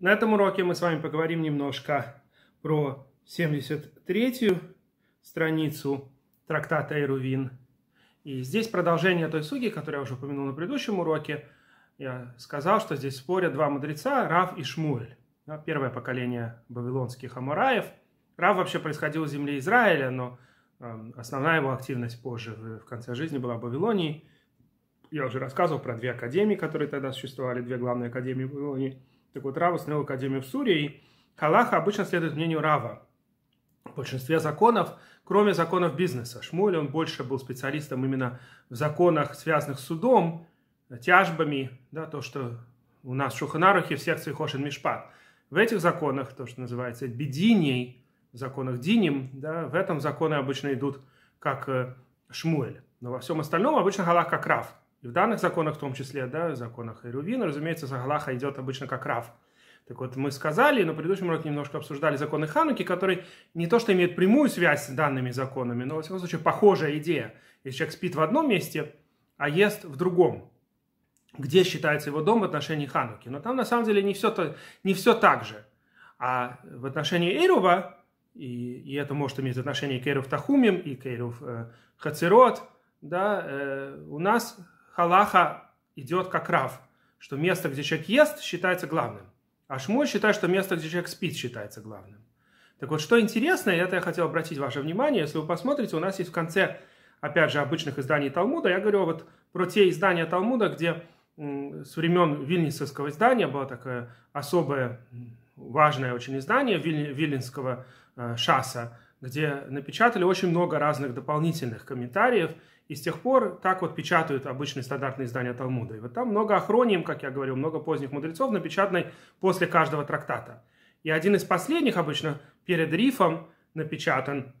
На этом уроке мы с вами поговорим немножко про 73-ю страницу трактата Эрувин. И здесь продолжение той суги, которую я уже упомянул на предыдущем уроке. Я сказал, что здесь спорят два мудреца, Рав и Шмуэль. Первое поколение бавилонских амураев. Рав вообще происходил из земли Израиля, но эм, основная его активность позже, в конце жизни, была в Бавилонии. Я уже рассказывал про две академии, которые тогда существовали, две главные академии Бавилонии. Так вот, Рав основал Академию в Суре и Халаха обычно следует мнению Рава. В большинстве законов, кроме законов бизнеса. Шмуль, он больше был специалистом именно в законах, связанных с судом, тяжбами, да, то, что у нас в Шуханарухе в секции Хошин Мишпат. В этих законах, то, что называется бединей, в законах диним, да, в этом законы обычно идут как э, Шмуэль. Но во всем остальном обычно Галах как Рав. И в данных законах в том числе, да, в законах Эрювина, разумеется, Загалаха идет обычно как Рав. Так вот, мы сказали, на предыдущем уроке немножко обсуждали законы Хануки, которые не то что имеют прямую связь с данными законами, но, во всяком случае, похожая идея. Если человек спит в одном месте, а ест в другом, где считается его дом в отношении Хануки. Но там, на самом деле, не все, то, не все так же. А в отношении Эрува, и, и это может иметь отношение к Эров Тахумим и к Эров э, Хацерот, да, э, у нас Халаха идет как рав, что место, где человек ест, считается главным. А Шмуль считает, что место, где человек спит, считается главным. Так вот, что интересно, и это я хотел обратить ваше внимание, если вы посмотрите, у нас есть в конце, опять же, обычных изданий Талмуда, я говорю вот про те издания Талмуда, где с времен Вильнинского издания было такое особое важное очень издание Виль, Вильнинского э, где напечатали очень много разных дополнительных комментариев и с тех пор так вот печатают обычные стандартные издания Талмуда. И вот там много охроним, как я говорил, много поздних мудрецов, напечатанной после каждого трактата. И один из последних обычно перед рифом напечатан,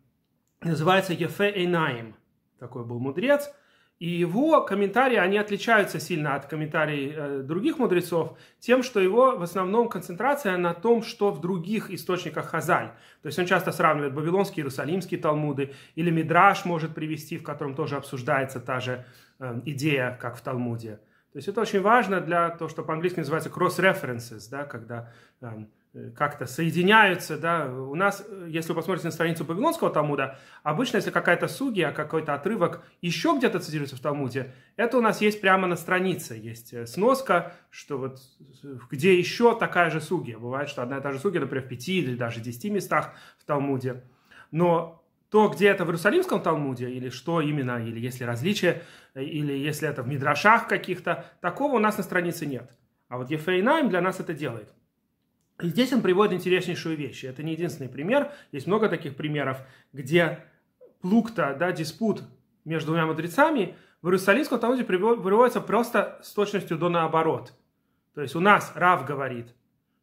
называется Ефе Эйнаим. Такой был мудрец – и его комментарии, они отличаются сильно от комментариев э, других мудрецов тем, что его в основном концентрация на том, что в других источниках Хазаль. То есть он часто сравнивает Вавилонские, Иерусалимские Талмуды, или Мидраш может привести, в котором тоже обсуждается та же э, идея, как в Талмуде. То есть это очень важно для того, что по-английски называется cross-references, да, когда эм, Э, как-то соединяются, да, у нас, э, если вы посмотрите на страницу Павилонского Талмуда, обычно, если какая-то сугия, а какой-то отрывок еще где-то цитируется в Талмуде, это у нас есть прямо на странице, есть э, сноска, что вот где еще такая же сугия, бывает, что одна и та же сугия, например, в пяти или даже десяти местах в Талмуде, но то, где это в Иерусалимском Талмуде, или что именно, или если различие, или если это в Мидрашах каких-то, такого у нас на странице нет. А вот Ефрейнаем для нас это делает. И здесь он приводит интереснейшую вещь. Это не единственный пример. Есть много таких примеров, где плукта, да, диспут между двумя мудрецами в Иерусалимском Талмуде приводится просто с точностью до наоборот. То есть у нас Рав говорит,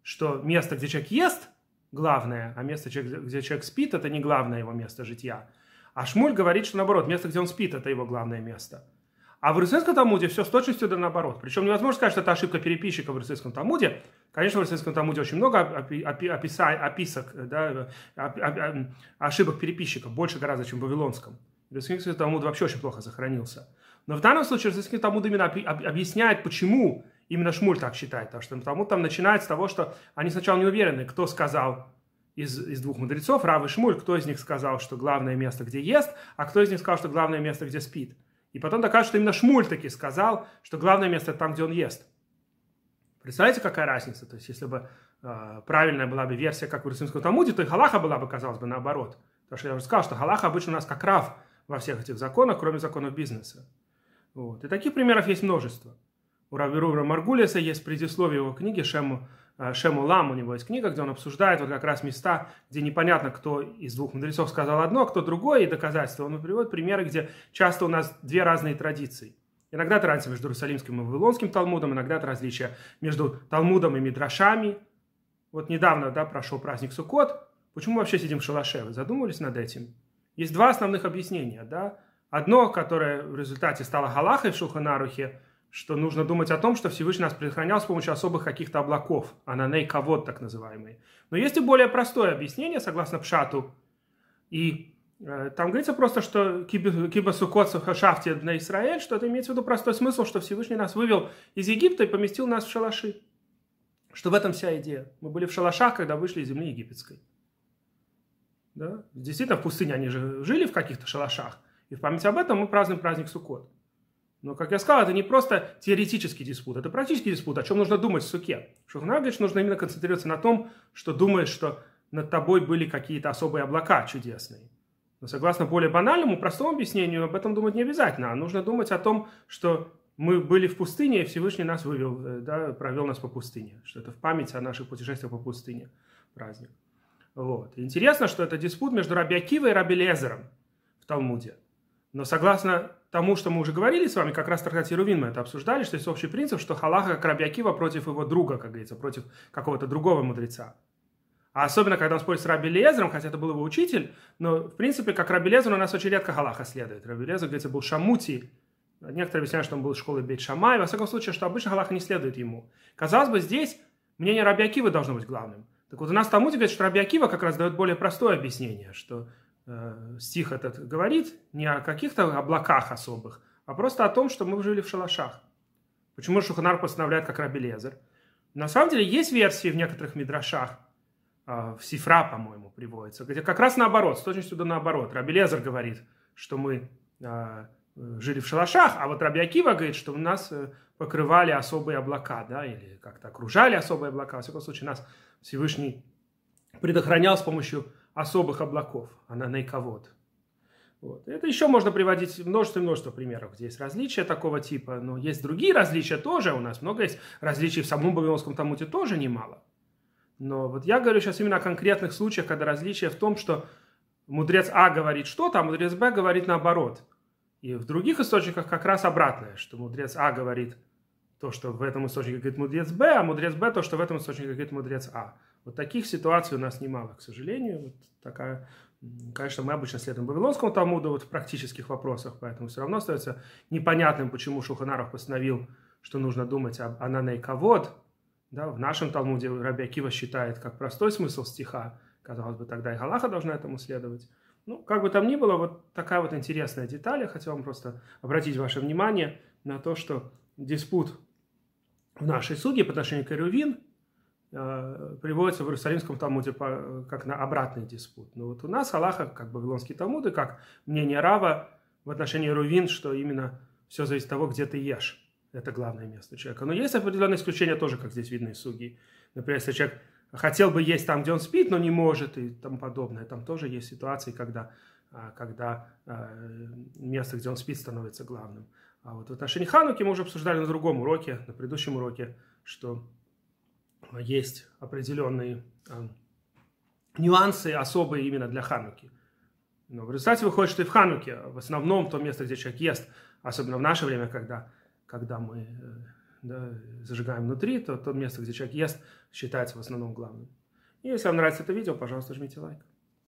что место, где человек ест, главное, а место, где человек спит, это не главное его место житья. А Шмуль говорит, что наоборот, место, где он спит, это его главное место. А в Иерусалимском Талмуде все с точностью до наоборот. Причем невозможно сказать, что это ошибка переписчика в Иерусалимском Талмуде, Конечно, в Рождественском Талмуде очень много описа, описок, да, ошибок переписчика, больше гораздо, чем в Вавилонском. Рождественский Талмуд вообще очень плохо сохранился. Но в данном случае Рождественский Талмуд именно объясняет, почему именно Шмуль так считает. Потому что Талмуд там начинает с того, что они сначала не уверены, кто сказал из, из двух мудрецов, Рав и Шмуль, кто из них сказал, что главное место, где ест, а кто из них сказал, что главное место, где спит. И потом докажут, что именно Шмуль таки сказал, что главное место там, где он ест. Представляете, какая разница? То есть, если бы э, правильная была бы версия, как в Иерусалимском Талмуде, то и Галаха была бы, казалось бы, наоборот. Потому что я уже сказал, что Галаха обычно у нас как рав во всех этих законах, кроме законов бизнеса. Вот. И таких примеров есть множество. У Равирура Маргулиса есть предисловие его книги Шему, а, Шему Лам, у него есть книга, где он обсуждает вот как раз места, где непонятно, кто из двух мудрецов сказал одно, а кто другое, и доказательства. Он приводит примеры, где часто у нас две разные традиции – Иногда это разница между Иерусалимским и Вавилонским Талмудом, иногда это различие между Талмудом и Мидрашами. Вот недавно, да, прошел праздник Суккот. Почему мы вообще сидим в шалаше? Вы задумывались над этим? Есть два основных объяснения, да. Одно, которое в результате стало галахой в Шуханарухе, что нужно думать о том, что Всевышний нас предохранял с помощью особых каких-то облаков, ананей-ковод так называемые. Но есть и более простое объяснение, согласно Пшату и Э, там говорится просто, что кибасукоцу шафте на Израиль, что это имеет в виду простой смысл, что Всевышний нас вывел из Египта и поместил нас в шалаши. Что в этом вся идея. Мы были в шалашах, когда вышли из земли египетской. Да? Действительно, в пустыне они же жили в каких-то шалашах. И в память об этом мы празднуем праздник сукот. Но, как я сказал, это не просто теоретический диспут, это практический диспут, о чем нужно думать в суке. Шухна говорит, что нужно именно концентрироваться на том, что думаешь, что над тобой были какие-то особые облака чудесные. Но согласно более банальному, простому объяснению, об этом думать не обязательно. А нужно думать о том, что мы были в пустыне, и Всевышний нас вывел, э, да, провел нас по пустыне. Что это в память о наших путешествиях по пустыне праздник. Вот. Интересно, что это диспут между Раби Акива и Раби Лезером в Талмуде. Но согласно тому, что мы уже говорили с вами, как раз в Рувин мы это обсуждали, что есть общий принцип, что Халаха как Раби Акива против его друга, как говорится, против какого-то другого мудреца. А особенно, когда он спорит с Раби Лезером, хотя это был его учитель, но, в принципе, как Раби Лезер, у нас очень редко Галаха следует. Раби Лезер, говорится, был Шамути. Некоторые объясняют, что он был из школы Бейт Шамай. Во всяком случае, что обычно Галаха не следует ему. Казалось бы, здесь мнение Раби Акива должно быть главным. Так вот, у нас Талмуде говорит, что Раби Акива как раз дает более простое объяснение, что э, стих этот говорит не о каких-то облаках особых, а просто о том, что мы жили в шалашах. Почему Шуханар постановляет как Раби Лезер? На самом деле, есть версии в некоторых мидрашах, а, в Сифра, по-моему, приводится, где как раз наоборот, с точностью до наоборот. Рабелезер говорит, что мы а, э, жили в шалашах, а вот Раби Акива говорит, что у нас э, покрывали особые облака, да, или как-то окружали особые облака. Во всяком случае, нас Всевышний предохранял с помощью особых облаков, она а наиковод. Вот. Это еще можно приводить множество и множество примеров, где есть различия такого типа, но есть другие различия тоже у нас, много есть различий в самом Бавилонском Талмуде тоже немало. Но вот я говорю сейчас именно о конкретных случаях, когда различие в том, что мудрец А говорит что-то, а мудрец Б говорит наоборот. И в других источниках как раз обратное, что мудрец А говорит то, что в этом источнике говорит мудрец Б, а мудрец Б то, что в этом источнике говорит мудрец А. Вот таких ситуаций у нас немало, к сожалению. Вот такая, конечно, мы обычно следуем Вавилонскому Талмуду вот в практических вопросах, поэтому все равно остается непонятным, почему Шуханаров постановил, что нужно думать об ананейковод, да, в нашем Талмуде Раби Акива считает как простой смысл стиха, казалось бы, тогда и Галаха должна этому следовать. Ну, как бы там ни было, вот такая вот интересная деталь. Я хотел вам просто обратить ваше внимание на то, что диспут в нашей суге по отношению к Ирувин э, приводится в Иерусалимском Талмуде по, э, как на обратный диспут. Но вот у нас Аллаха, как Вавилонский Талмуд, и как мнение Рава в отношении Рувин, что именно все зависит от того, где ты ешь. Это главное место человека. Но есть определенные исключения тоже, как здесь видно из суги. Например, если человек хотел бы есть там, где он спит, но не может и тому подобное. Там тоже есть ситуации, когда, а, когда а, место, где он спит, становится главным. А вот в отношении Хануки мы уже обсуждали на другом уроке, на предыдущем уроке, что есть определенные а, нюансы особые именно для Хануки. Но в результате выходит, что и в Хануке в основном то место, где человек ест, особенно в наше время, когда когда мы э, да, зажигаем внутри, то то место, где человек ест, считается в основном главным. И если вам нравится это видео, пожалуйста, жмите лайк.